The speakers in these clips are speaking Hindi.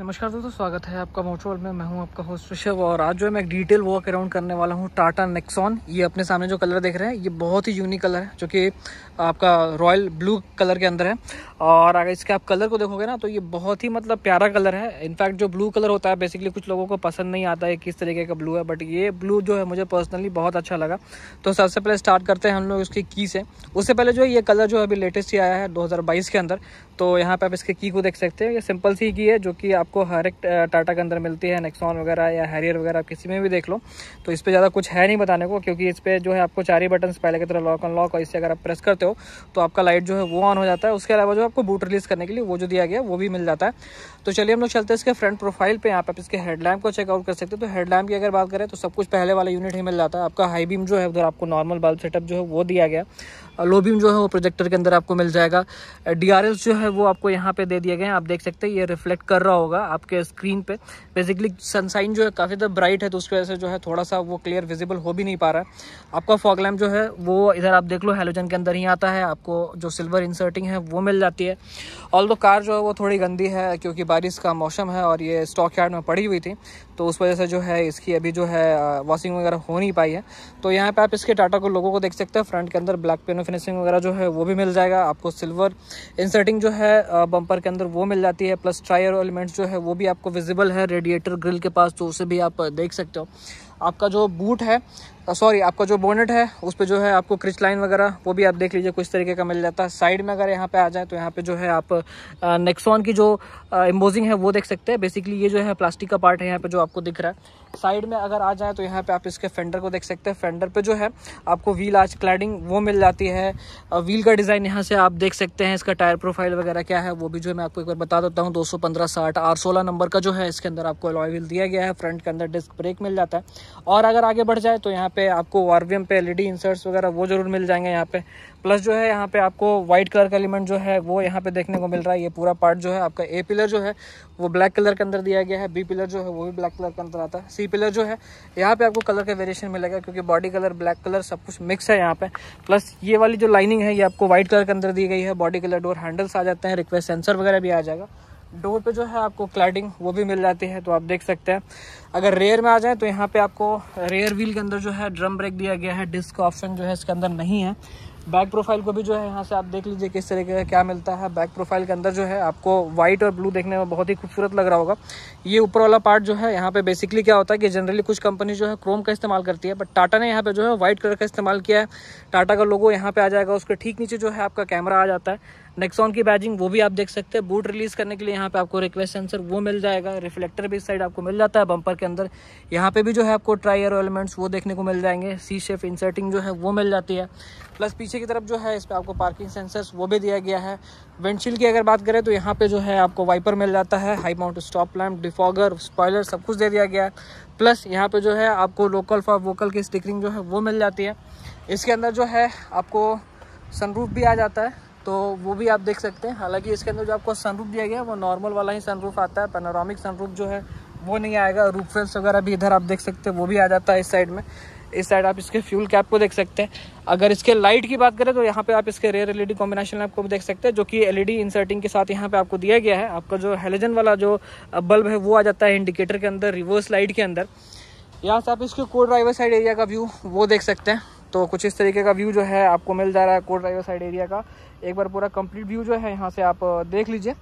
नमस्कार दोस्तों स्वागत है आपका मोटोल में मैं हूं आपका होस्ट ऋषभ और आज जो है मैं एक डिटेल वॉक अराउंड करने वाला हूं टाटा नेक्सॉन ये अपने सामने जो कलर देख रहे हैं ये बहुत ही यूनिक कलर है जो कि आपका रॉयल ब्लू कलर के अंदर है और अगर इसके आप कलर को देखोगे ना तो ये बहुत ही मतलब प्यारा कलर है इनफैक्ट जो ब्लू कलर होता है बेसिकली कुछ लोगों को पसंद नहीं आता है किस तरीके का ब्लू है बट ये ब्लू जो है मुझे पर्सनली बहुत अच्छा लगा तो सबसे पहले स्टार्ट करते हैं हम लोग इसकी की से उससे पहले जो है ये कलर जो है अभी लेटेस्ट ही आया है दो के अंदर तो यहाँ पर आप इसके की को देख सकते हैं ये सिंपल सी की है जो कि आप आपको हर एक टाटा के अंदर मिलती है नेक्सॉन वगैरह या हैरियर वगैरह आप किसी में भी देख लो तो इस पर ज़्यादा कुछ है नहीं बताने को क्योंकि इस पर जो है आपको चार ही बटन पहले की तरह लॉक अनलॉक और इससे अगर आप प्रेस करते हो तो आपका लाइट जो है वो ऑन हो जाता है उसके अलावा जो आपको बूट रिलीज़ करने के लिए वो जो दिया गया वो भी मिल जाता है तो चलिए हम लोग चलते हैं इसके फ्रंट प्रोफाइल पर यहाँ पर आप इसके हेडलैम्प को चेकआउट कर सकते हो तो हेडलैम्प की अगर बात करें तो सब कुछ पहले वाला यूनिट ही मिल जाता है आपका हाई बीम जो है उधर आपको नॉर्मल बल्ब सेटअप जो है वो दिया गया लोबिम जो है वो प्रोजेक्टर के अंदर आपको मिल जाएगा डी जो है वो आपको यहाँ पे दे दिए गए हैं आप देख सकते हैं ये रिफ्लेक्ट कर रहा होगा आपके स्क्रीन पे बेसिकली सनसाइन जो है काफ़ी ज़्यादा ब्राइट है तो उसकी वजह से जो है थोड़ा सा वो क्लियर विजिबल हो भी नहीं पा रहा है आपका फॉग लैम्प जो है वो इधर आप देख लो हेलोजन के अंदर ही आता है आपको जो सिल्वर इंसर्टिंग है वो मिल जाती है ऑल कार जो है वो थोड़ी गंदी है क्योंकि बारिश का मौसम है और ये स्टॉक यार्ड में पड़ी हुई थी तो उस वजह से जो है इसकी अभी जो है वॉशिंग वगैरह हो नहीं पाई है तो यहाँ पे आप इसके टाटा को लोगों को देख सकते हैं फ्रंट के अंदर ब्लैक पेनो फिनिशिंग वगैरह जो है वो भी मिल जाएगा आपको सिल्वर इंसर्टिंग जो है बम्पर के अंदर वो मिल जाती है प्लस ट्रायर एलिमेंट्स जो है वो भी आपको विजिबल है रेडिएटर ग्रिल के पास तो उसे भी आप देख सकते हो आपका जो बूट है सॉरी आपका जो बोनेट है उस पर जो है आपको क्रिच लाइन वगैरह वो भी आप देख लीजिए कुछ तरीके का मिल जाता है साइड में अगर यहाँ पे आ जाए तो यहाँ पे जो है आप नेक्सॉन की जो एम्बोजिंग है वो देख सकते हैं बेसिकली ये जो है प्लास्टिक का पार्ट है यहाँ पे जो आपको दिख रहा है साइड में अगर आ जाए तो यहाँ पे आप इसके फेंडर को देख सकते हैं फेंडर पर जो है आपको व्हील आज क्लैडिंग वो मिल जाती है व्हील का डिज़ाइन यहाँ से आप देख सकते हैं इसका टायर प्रोफाइल वगैरह क्या है वो भी जो है मैं आपको एक बार बता देता हूँ दो सौ पंद्रह साठ आर सोलह नंबर का जो है इसके अंदर आपको अलॉय व्हील दिया गया है फ्रंट के अंदर डिस्क ब्रेक मिल जाता है और अगर आगे बढ़ जाए तो यहाँ पे आपको आर पे एलईडी इंसर्ट्स e वगैरह वो जरूर मिल जाएंगे यहाँ पे प्लस जो है यहाँ पे आपको व्हाइट कलर का एलिमेंट जो है वो यहाँ पे देखने को मिल रहा है ये पूरा पार्ट जो है आपका ए पिलर जो है वो ब्लैक कलर के अंदर दिया गया है बी पिलर जो है वो भी ब्लैक कलर के अंदर आता है सी पिलर जो है यहाँ पे आपको कलर का वेरिएशन मिलेगा क्योंकि बॉडी कलर ब्लैक कलर सब कुछ मिक्स है यहाँ पे प्लस ये वाली जो लाइनिंग है ये आपको व्हाइट कलर के अंदर दी गई है बॉडी कलर डोर हैंडल्स आ जाते हैं रिक्वेस्ट सेंसर वगैरह भी आ जाएगा डोर पे जो है आपको क्लैडिंग वो भी मिल जाती है तो आप देख सकते हैं अगर रेयर में आ जाए तो यहाँ पे आपको रेयर व्हील के अंदर जो है ड्रम ब्रेक दिया गया है डिस्क ऑप्शन जो है इसके अंदर नहीं है बैक प्रोफाइल को भी जो है यहाँ से आप देख लीजिए किस तरीके का क्या मिलता है बैक प्रोफाइल के अंदर जो है आपको व्हाइट और ब्लू देखने में बहुत ही खूबसूरत लग रहा होगा ये ऊपर वाला पार्ट जो है यहाँ पे बेसिकली क्या होता है कि जनरली कुछ कंपनी जो है क्रोम का इस्तेमाल करती है बट टाटा ने यहाँ पे जो है व्हाइट कलर का इस्तेमाल किया है टाटा का लोगो यहाँ पे आ जाएगा उसके ठीक नीचे जो है आपका कैमरा आ जाता है नेक्सॉन की बैजिंग वो भी आप देख सकते हैं बूट रिलीज करने के लिए यहाँ पे आपको रिक्वेस्ट सेंसर वो मिल जाएगा रिफ्लेक्टर भी इस साइड आपको मिल जाता है बम्पर के अंदर यहाँ पे भी जो है आपको एयर एलिमेंट्स वो देखने को मिल जाएंगे सी शेफ इंसर्टिंग जो है वो मिल जाती है प्लस पीछे की तरफ जो है इस पर आपको पार्किंग सेंसर्स वो भी दिया गया है विंडशील्ड की अगर बात करें तो यहाँ पे जो है आपको वाइपर मिल जाता है high mount stop lamp defogger spoiler सब कुछ दे दिया गया है प्लस यहाँ पे जो है आपको लोकल फॉर वोकल की स्टिकरिंग जो है वो मिल जाती है इसके अंदर जो है आपको सनरूफ भी आ जाता है तो वो भी आप देख सकते हैं हालांकि इसके अंदर जो आपको सनरूफ दिया गया है वो नॉर्मल वाला ही सनरूफ आता है पेनोरामिक सनरूफ जो है वो नहीं आएगा रूप फेल्स वगैरह भी इधर आप देख सकते हैं वो भी आ जाता है इस साइड में इस साइड आप इसके फ्यूल कैप को देख सकते हैं अगर इसके लाइट की बात करें तो यहाँ पे आप इसके रेयर एलईडी कॉम्बिनेशन आपको देख सकते हैं जो कि एलईडी इंसर्टिंग के साथ यहाँ पे आपको दिया गया है आपका जो हेलोजन वाला जो बल्ब है वो आ जाता है इंडिकेटर के अंदर रिवर्स लाइट के अंदर यहाँ से आप इसके को ड्राइवर साइड एरिया का व्यू वो देख सकते हैं तो कुछ इस तरीके का व्यू जो है आपको मिल जा रहा है को ड्राइवर साइड एरिया का एक बार पूरा कंप्लीट व्यू जो है यहाँ से आप देख लीजिए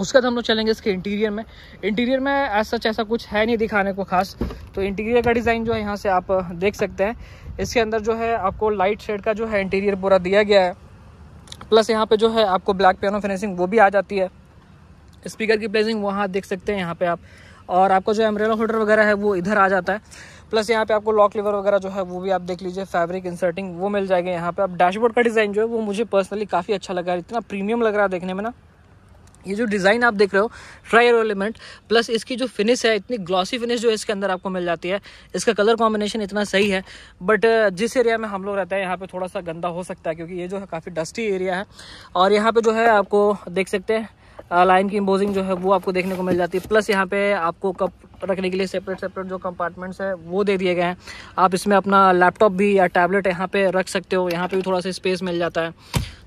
उसके बाद हम लोग चलेंगे इसके इंटीरियर में इंटीरियर में एज सच ऐसा कुछ है नहीं दिखाने को खास तो इंटीरियर का डिज़ाइन जो है यहाँ से आप देख सकते हैं इसके अंदर जो है आपको लाइट शेड का जो है इंटीरियर पूरा दिया गया है प्लस यहाँ पर जो है आपको ब्लैक पियानो फिनिशिंग वो भी आ जाती है स्पीकर की प्लेसिंग वहाँ देख सकते हैं यहाँ पर आप और आपका जो एमरेला होल्डर वगैरह है वो इधर आ जाता है प्लस यहाँ पे आपको लॉक लीवर वगैरह जो है वो भी आप देख लीजिए फैब्रिक इंसर्टिंग वो मिल जाएगा यहाँ पे आप डैशबोर्ड का डिज़ाइन जो है वो मुझे पर्सनली काफ़ी अच्छा लगा इतना प्रीमियम लग रहा है देखने में ना ये जो डिज़ाइन आप देख रहे हो ट्रायर एलिमेंट प्लस इसकी जो फिनिश है इतनी ग्लॉसी फिनिश जो इसके अंदर आपको मिल जाती है इसका कलर कॉम्बिनेशन इतना सही है बट जिस एरिया में हम लोग रहते हैं यहाँ पे थोड़ा सा गंदा हो सकता है क्योंकि ये जो है काफ़ी डस्टी एरिया है और यहाँ पे जो है आपको देख सकते हैं लाइन की इम्बोजिंग जो है वो आपको देखने को मिल जाती है प्लस यहाँ पे आपको कप रखने के लिए सेपरेट सेपरेट जो कंपार्टमेंट्स है वो दे दिए गए हैं आप इसमें अपना लैपटॉप भी या टैबलेट यहाँ पे रख सकते हो यहाँ पे भी थोड़ा सा स्पेस मिल जाता है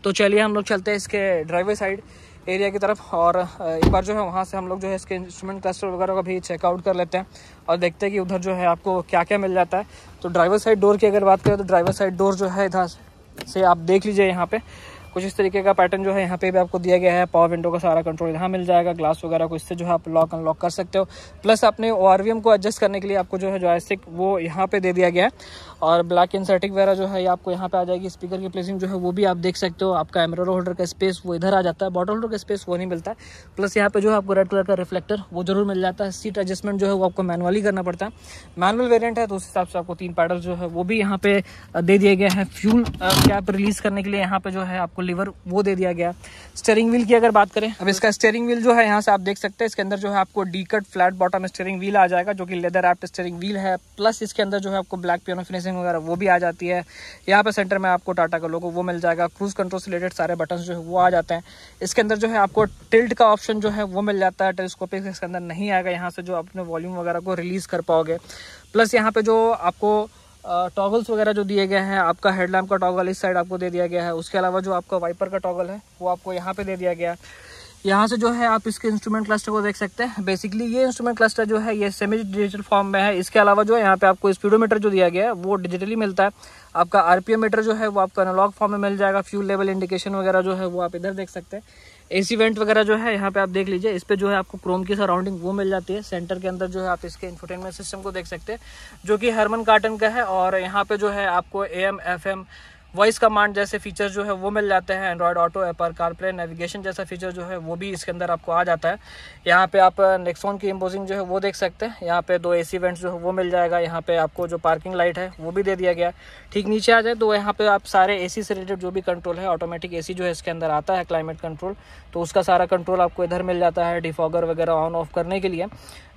तो चलिए हम लोग चलते हैं इसके ड्राइवर साइड एरिया की तरफ और एक बार जो है वहाँ से हम लोग जो है इसके इंस्ट्रूमेंट क्लस्टर वगैरह का भी चेकआउट कर लेते हैं और देखते हैं कि उधर जो है आपको क्या क्या मिल जाता है तो ड्राइवर साइड डोर की अगर बात करें तो ड्राइवर साइड डोर जो है इधर से आप देख लीजिए यहाँ पर कुछ इस तरीके का पैटर्न जो है यहाँ पे भी आपको दिया गया है पावर विंडो का सारा कंट्रोल यहाँ मिल जाएगा ग्लास वगैरह को इससे जो है आप लॉक अनलॉक कर सकते हो प्लस अपने ओ को एडजस्ट करने के लिए आपको जो है जो वो यहाँ पे दे दिया गया है और ब्लैक इंसर्टिक वगैरह जो है ये आपको यहाँ पे आ जाएगी स्पीकर की प्लेसिंग जो है वो भी आप देख सकते हो आपका एमरल होल्डर का स्पेस वो इधर आ जाता है बॉटल होल्डर का स्पेस वो नहीं मिलता है प्लस यहाँ पे जो है आपको रेड कलर का रिफ्लेक्टर वो जरूर मिल जाता है सीट एडजस्टमेंट जो है वो आपको मैनुअली करना पड़ता है मैनुअल वेरियंट है तो उस हिसाब से आपको तीन पैडल जो है वो भी यहाँ पे दे दिए गए हैं फ्यूल कैप रिलीज करने के लिए यहाँ पे जो है आपको लीवर वो दे दिया गया स्टेयरिंग व्हील की अगर बात करें अब इसका स्टेयरिंग व्हील जो है यहाँ से आप देख सकते हैं इसके अंदर जो है आपको D cut flat bottom steering wheel आ जाएगा जो कि लेदर एप्ट स्टेयरिंग व्हील है प्लस इसके अंदर जो है आपको ब्लैक पियानो फिनिशिंग चार्जिंग वगैरह वो भी आ जाती है यहाँ पे सेंटर में आपको टाटा का लोगो वो मिल जाएगा क्रूज़ कंट्रोल से रिलेटेड सारे बटन जो है वो आ जाते हैं इसके अंदर जो है आपको टिल्ट का ऑप्शन जो है वो मिल जाता है टेलीस्कोपिक इसके अंदर नहीं आएगा यहाँ से जो अपने वॉल्यूम वगैरह को रिलीज़ कर पाओगे प्लस यहाँ पे जो आपको टॉगल्स वगैरह जो दिए गए हैं आपका हेडलैम्प का टॉगल इस साइड आपको दे दिया गया है उसके अलावा जो आपका वाइपर का टॉगल है वो आपको यहाँ पे दे दिया गया है यहाँ से जो है आप इसके इंस्ट्रूमेंट क्लस्टर को देख सकते हैं बेसिकली ये इंस्ट्रूमेंट क्लस्टर जो है ये सेमी डिजिटल फॉर्म में है इसके अलावा जो है यहाँ पे आपको स्पीडोमीटर जो दिया गया है वो डिजिटली मिलता है आपका आरपीएम मीटर जो है वो आपको एनालॉग फॉर्म में मिल जाएगा फ्यूल लेवल इंडिकेशन वगैरह जो है वो आप इधर देख सकते हैं एसी वेंट वगैरह जो है यहाँ पे आप देख लीजिए इस पर जो है आपको क्रोम की सराउंडिंग वो मिल जाती है सेंटर के अंदर जो है आप इसके इंफोटेनमेंट सिस्टम को देख सकते हैं जो कि हरमन कार्टन का है और यहाँ पे जो है आपको A M F M voice command जैसे फीचर जो है वो मिल जाते हैं एंड्रॉयड ऑटो ऐप पर कारप्ले नेविगेशन जैसा फीचर जो है वो भी इसके अंदर आपको आ जाता है यहाँ पे आप नेक्सोन uh, की इम्पोजिंग जो है वो देख सकते हैं यहाँ पे दो एसी वेंट्स जो है वो मिल जाएगा यहाँ पे आपको जो पार्किंग लाइट है वो भी दे दिया गया ठीक नीचे आ जाए तो यहाँ पे आप सारे ए से रिलेटेड जो भी कंट्रोल है ऑटोमेटिक ए जो है इसके अंदर आता है क्लाइमेट कंट्रोल तो उसका सारा कंट्रोल आपको इधर मिल जाता है डिफॉगर वगैरह ऑन ऑफ करने के लिए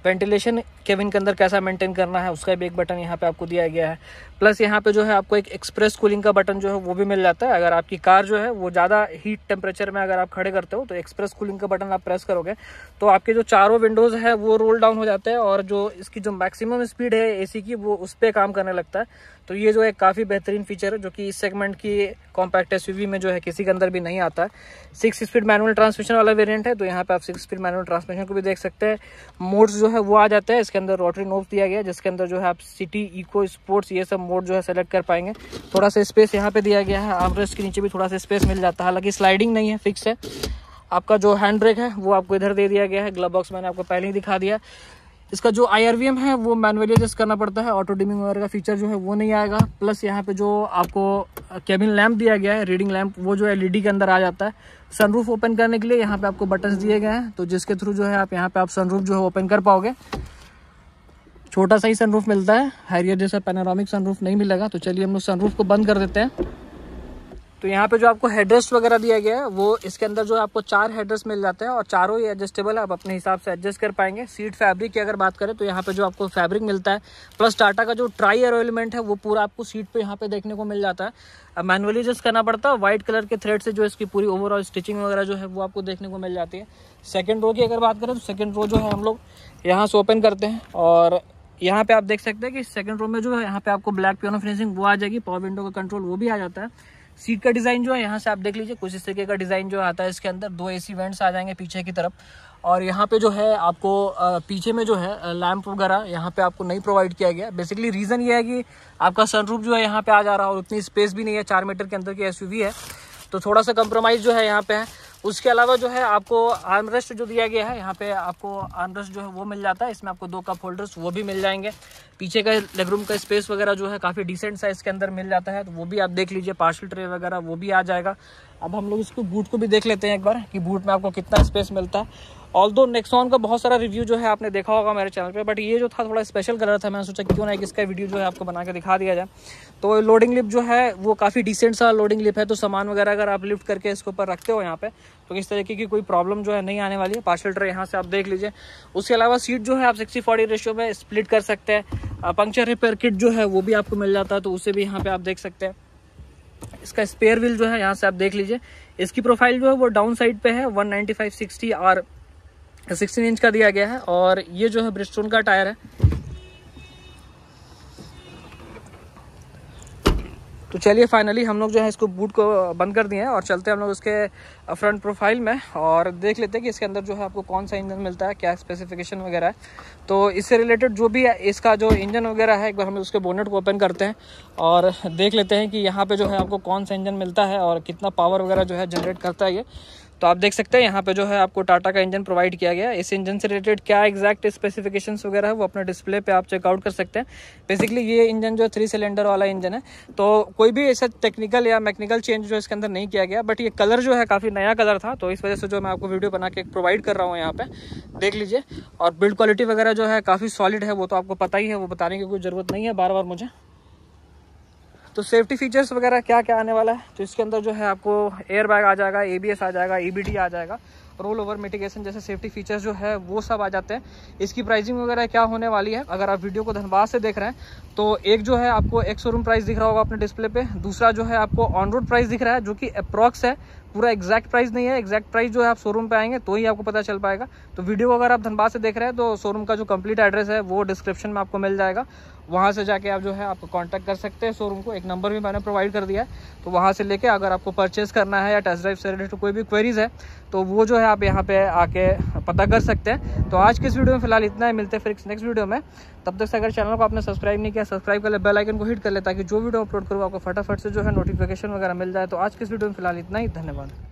वेंटिलेशन केबिन के अंदर कैसा मेंटेन करना है उसका भी एक बटन यहाँ पे आपको दिया गया है प्लस यहाँ पे जो है आपको एक एक्सप्रेस कूलिंग का बटन जो है वो भी मिल जाता है अगर आपकी कार जो है वो ज़्यादा हीट टेम्परेचर में अगर आप खड़े करते हो तो एक्सप्रेस कूलिंग का बटन आप प्रेस करोगे तो आपके जो चारों विंडोज़ है वो रोल डाउन हो जाते हैं और जो इसकी जो मैक्सिमम स्पीड है ए की वो उस पर काम करने लगता है तो ये जो एक काफ़ी बेहतरीन फीचर है जो कि इस सेगमेंट की कॉम्पैक्ट एस में जो है किसी के अंदर भी नहीं आता सिक्स स्पीड मैनुअल ट्रांसमिशन वाला वेरियंट है तो यहाँ पर आप सिक्स स्पीड मैनुअल ट्रांसमिशन को भी देख सकते हैं मोड्स जो है है वो आ जाता है इसके अंदर रोटरी नोब दिया गया जिसके अंदर जो है आप सिटी इको स्पोर्ट्स ये सब मोड जो है सेलेक्ट कर पाएंगे थोड़ा सा स्पेस यहाँ पे दिया गया है आमरेस्ट के नीचे भी थोड़ा सा स्पेस मिल जाता है हालांकि स्लाइडिंग नहीं है फिक्स है आपका जो हैंड ब्रेक है वो आपको इधर दे दिया गया है ग्लब बॉक्स मैंने आपको पहले ही दिखा दिया इसका जो आई है वो मैनुअली एडजस्ट करना पड़ता है ऑटो डिमिंग वगैरह का फीचर जो है वो नहीं आएगा प्लस यहाँ पे जो आपको केबिन लैम्प दिया गया है रीडिंग लैम्प वो जो एलईडी e के अंदर आ जाता है सनरूफ ओपन करने के लिए यहाँ पे आपको बटन्स दिए गए हैं तो जिसके थ्रू जो है आप यहाँ पे आप सनरूफ जो है ओपन कर पाओगे छोटा सा ही सनरूफ मिलता है हैरियर जैसा पेनारोमिक सनरूफ नहीं मिलेगा तो चलिए हम लोग सनरूफ को बंद कर देते हैं तो यहाँ पे जो आपको हेड्रेस वगैरह दिया गया है वो इसके अंदर जो आपको चार हेड्रेस मिल जाते हैं और चारों ही एडजस्टेबल है आप अपने हिसाब से एडजस्ट कर पाएंगे सीट फैब्रिक की अगर बात करें तो यहाँ पे जो आपको फैब्रिक मिलता है प्लस टाटा का जो ट्राई एयर एलिमेंट है वो पूरा आपको सीट पे यहाँ पे देखने को मिल जाता है मैनुअली जस्ट करना पड़ता है व्हाइट कलर के थ्रेड से जो इसकी पूरी ओवरऑल स्टिचिंग वगैरह जो है वो आपको देखने को मिल जाती है सेकेंड रो की अगर बात करें तो सेकेंड रो जो है हम लोग यहाँ से ओपन करते हैं और यहाँ पे आप देख सकते हैं कि सेकंड रो में जो है यहाँ पे आपको ब्लैक पियोनो फिनिशिंग वो आ जाएगी पावर विंडो का कंट्रोल वो भी आ जाता है सीट का डिज़ाइन जो है यहाँ से आप देख लीजिए कुछ इस तरीके का डिज़ाइन जो आता है इसके अंदर दो एसी वेंट्स आ जाएंगे पीछे की तरफ और यहाँ पे जो है आपको पीछे में जो है लैंप वगैरह यहाँ पे आपको नहीं प्रोवाइड किया गया बेसिकली रीज़न ये है कि आपका सनरूफ जो है यहाँ पे आ जा रहा है और उतनी स्पेस भी नहीं है चार मीटर के अंदर की एस है तो थोड़ा सा कम्प्रोमाइज़ जो है यहाँ पे है उसके अलावा जो है आपको आर्मरेस्ट जो दिया गया है यहाँ पे आपको आर्मरेस्ट जो है वो मिल जाता है इसमें आपको दो कप होल्डर्स वो भी मिल जाएंगे पीछे का लेगरूम का स्पेस वगैरह जो है काफ़ी डिसेंट साइज़ के अंदर मिल जाता है तो वो भी आप देख लीजिए पार्सल ट्रे वगैरह वो भी आ जाएगा अब हम लोग इसको बूट को भी देख लेते हैं एक बार कि बूट में आपको कितना स्पेस मिलता है ऑल दो नेक्सॉन का बहुत सारा रिव्यू जो है आपने देखा होगा मेरे चैनल पे बट ये जो था थोड़ा स्पेशल कलर था मैंने सोचा क्यों ना इसका वीडियो जो है आपको बना के दिखा दिया जाए तो लोडिंग लिप जो है वो काफ़ी डिसेंट सा लोडिंग लिप है तो सामान वगैरह अगर आप लिफ्ट करके इसके ऊपर रखते हो यहाँ पे तो इस तरीके की कोई प्रॉब्लम जो है नहीं आने वाली है पार्सल ट्रे यहाँ से आप देख लीजिए उसके अलावा सीट जो है आप सिक्सटी फोर्टी रेशियो में स्प्लिट कर सकते हैं पंक्चर रिपेयर किट जो है वो भी आपको मिल जाता है तो उसे भी यहाँ पे आप देख सकते हैं इसका स्पेयर व्हील जो है यहाँ से आप देख लीजिए इसकी प्रोफाइल जो है वो डाउन साइड पे है 195 60 आर सिक्सटीन इंच का दिया गया है और ये जो है ब्रिस्टोन का टायर है तो चलिए फाइनली हम लोग जो है इसको बूट को बंद कर दिए हैं और चलते हैं हम लोग इसके फ्रंट प्रोफाइल में और देख लेते हैं कि इसके अंदर जो है आपको कौन सा इंजन मिलता है क्या स्पेसिफिकेशन वगैरह है तो इससे रिलेटेड जो भी है इसका जो इंजन वगैरह है एक बार हम उसके बोनेट को ओपन करते हैं और देख लेते हैं कि यहाँ पर जो है आपको कौन सा इंजन मिलता है और कितना पावर वगैरह जो है जनरेट करता है ये तो आप देख सकते हैं यहाँ पे जो है आपको टाटा का इंजन प्रोवाइड किया गया इस इंजन से रिलेटेड क्या एग्जैक्ट स्पेसिफिकेशंस वगैरह है वो अपने डिस्प्ले पे आप चेकआउट कर सकते हैं बेसिकली ये इंजन जो थ्री सिलेंडर वाला इंजन है तो कोई भी ऐसा टेक्निकल या मैकेनिकल चेंज जो इसके अंदर नहीं किया गया बट ये कलर जो है काफ़ी नया कलर था तो इस वजह से जो मैं आपको वीडियो बना के प्रोवाइड कर रहा हूँ यहाँ पर देख लीजिए और बिल्ड क्वालिटी वगैरह जो है काफ़ी सॉलिड है वो तो आपको पता ही है वो बताने की कोई ज़रूरत नहीं है बार बार मुझे तो सेफ्टी फीचर्स वगैरह क्या क्या आने वाला है तो इसके अंदर जो है आपको एयर बैग आ जाएगा ए आ जाएगा ई e आ जाएगा रोल ओवर मिटिगेशन जैसे सेफ्टी फीचर्स जो है वो सब आ जाते हैं इसकी प्राइसिंग वगैरह क्या होने वाली है अगर आप वीडियो को धनबाद से देख रहे हैं तो एक जो है आपको एक शोरूम प्राइस दिख रहा होगा अपने डिस्प्ले पे दूसरा जो है आपको ऑन रोड प्राइस दिख रहा है जो कि अप्रॉक्स है पूरा एग्जैक्ट प्राइस नहीं है एग्जैक्ट प्राइस जो है आप शोरूम पे आएंगे तो ही आपको पता चल पाएगा तो वीडियो अगर आप धनबाद से देख रहे हैं तो शोरूम का जो कंप्लीट एड्रेस है वो डिस्क्रिप्शन में आपको मिल जाएगा वहाँ से जाके आप जो है आप कॉन्टैक्ट कर सकते हैं शोरूम को एक नंबर भी मैंने प्रोवाइड कर दिया है तो वहाँ से लेके अगर आपको परचेज करना है या टेस्ट ड्राइव से रिलेटेड कोई भी क्वेरीज है तो वो जो है आप यहाँ पे आके पता कर सकते हैं तो आज के इस वीडियो में फिलहाल इतना ही मिलते हैं फिर नेक्स्ट वीडियो में तब तक से अगर चैनल को आपने सब्सक्राइब नहीं किया सब्सक्राइब कर ले बेल आइकन को हिट कर ले ताकि जो वीडियो अपलोड करूँ आपको फटाफट से जो है नोटिफिकेशन वगैरह मिल जाए तो आज किस इस वीडियो में फिलहाल इतना ही धन्यवाद